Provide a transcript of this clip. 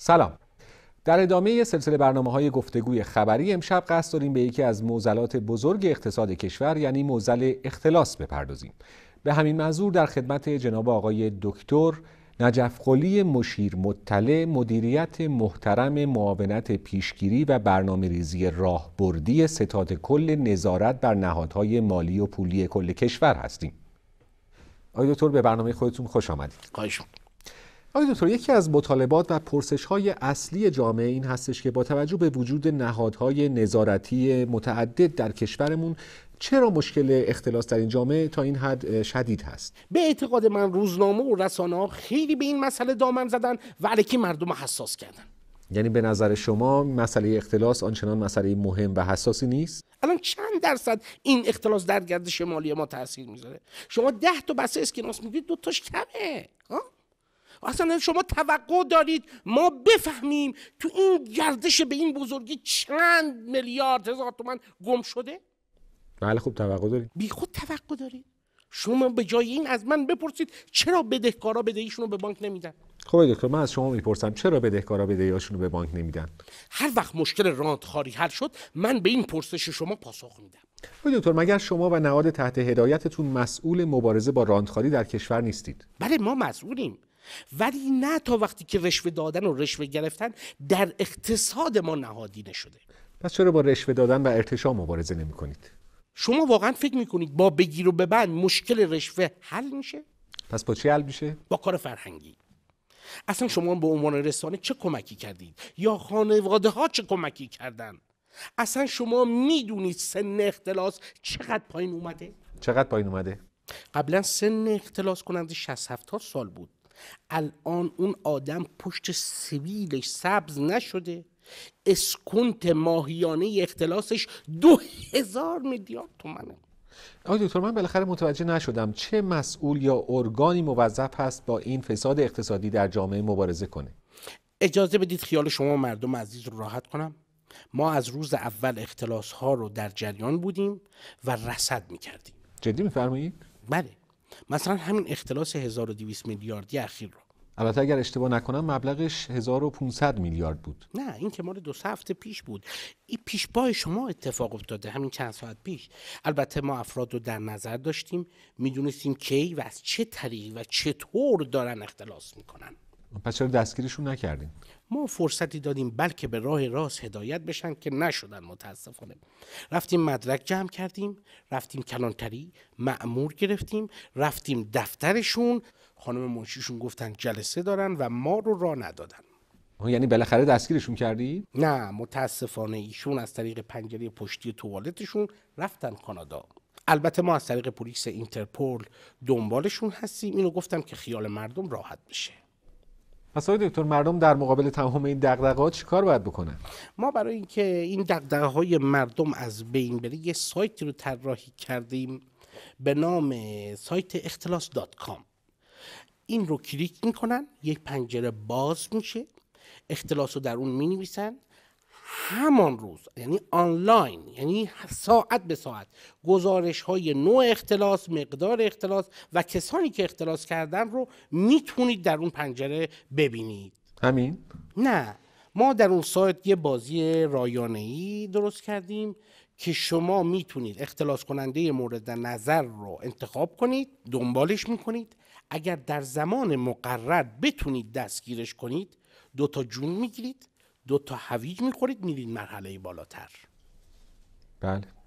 سلام در ادامه سلسله برنامه های گفتگوی خبری امشب قصد داریم به یکی از موزلات بزرگ اقتصاد کشور یعنی موزل اختلاس بپردازیم به همین منظور در خدمت جناب آقای دکتر نجفقلی مشیر مطلع مدیریت محترم معاونت پیشگیری و برنامه ریزی راهبردی ستاد کل نظارت بر نهادهای مالی و پولی کل کشور هستیم آقای دکتر به برنامه خودتون خوش آمدید خواهش آقای دکتر یکی از مطالبات و پرسش های اصلی جامعه این هستش که با توجه به وجود نهادهای نظارتی متعدد در کشورمون چرا مشکل اختلاس در این جامعه تا این حد شدید هست به اعتقاد من روزنامه و رسانه ها خیلی به این مسئله دامن زدن و علیکی مردم حساس کردن یعنی به نظر شما مسئله اختلاس آنچنان مسئله مهم و حساسی نیست الان چند درصد این اختلاس در گردش مالی ما تاثیر میذاره شما ده تا بسه اسکناس میگیرید دو تاش کمه ها اصلا شما توقع دارید ما بفهمیم تو این گردش به این بزرگی چند میلیارد هزار تومن گم شده بله خوب توقع دارید بی خود توقع دارید شما به جای این از من بپرسید چرا بدهکارا بدهیشون رو به بانک نمیدن خب دکتر من از شما میپرسم چرا بدهکارا بدهیاشون رو به بانک نمیدن هر وقت مشکل راندخاری حل شد من به این پرسش شما پاسخ میدم خب دکتر مگر شما و نهاد تحت هدایتتون مسئول مبارزه با راندخاری در کشور نیستید بله ما مسئولیم ولی نه تا وقتی که رشوه دادن و رشوه گرفتن در اقتصاد ما نهادی نشده. پس چرا با رشوه دادن و ارتشا مبارزه نمی کنید؟ شما واقعا فکر میکنید با بگیر و ببند مشکل رشوه حل میشه؟ پس با چی حل میشه؟ با کار فرهنگی اصلا شما به عنوان رسانه چه کمکی کردید؟ یا خانواده ها چه کمکی کردن؟ اصلا شما میدونید سن اختلاس چقدر پایین اومده؟ چقدر پایین اومده؟ قبلا سن اختلاس کننده 60 70 سال بود الان اون آدم پشت سویلش سبز نشده اسکونت ماهیانه اختلاسش دو هزار میلیارد تومنه آقای دکتر من بالاخره متوجه نشدم چه مسئول یا ارگانی موظف هست با این فساد اقتصادی در جامعه مبارزه کنه اجازه بدید خیال شما مردم عزیز رو راحت کنم ما از روز اول اختلاس ها رو در جریان بودیم و رصد میکردیم جدی میفرمایید بله مثلا همین اختلاس 1200 میلیاردی اخیر رو البته اگر اشتباه نکنم مبلغش 1500 میلیارد بود نه این که مال دو هفته پیش بود این پیش پای شما اتفاق افتاده همین چند ساعت پیش البته ما افراد رو در نظر داشتیم میدونستیم کی و از چه طریقی و چطور دارن اختلاس میکنن پس چرا دستگیرشون نکردیم ما فرصتی دادیم بلکه به راه راست هدایت بشن که نشدن متاسفانه رفتیم مدرک جمع کردیم رفتیم کلانتری معمور گرفتیم رفتیم دفترشون خانم منشیشون گفتن جلسه دارن و ما رو راه ندادن یعنی بالاخره دستگیرشون کردی؟ نه متاسفانه ایشون از طریق پنجره پشتی توالتشون رفتن کانادا البته ما از طریق پلیس اینترپول دنبالشون هستیم اینو گفتم که خیال مردم راحت بشه پس آقای دکتر مردم در مقابل تمام این دقدقه ها چیکار باید بکنن ما برای اینکه این دقدقه های مردم از بین بره یه سایتی رو طراحی کردیم به نام سایت اختلاس دات کام این رو کلیک میکنن یک پنجره باز میشه اختلاس رو در اون مینویسن همان روز یعنی آنلاین یعنی ساعت به ساعت گزارش های نوع اختلاس مقدار اختلاس و کسانی که اختلاس کردن رو میتونید در اون پنجره ببینید همین؟ نه ما در اون سایت یه بازی رایانه ای درست کردیم که شما میتونید اختلاس کننده مورد نظر رو انتخاب کنید دنبالش میکنید اگر در زمان مقرر بتونید دستگیرش کنید دو تا جون میگیرید دو تا هویج میخورید میرید مرحله بالاتر بله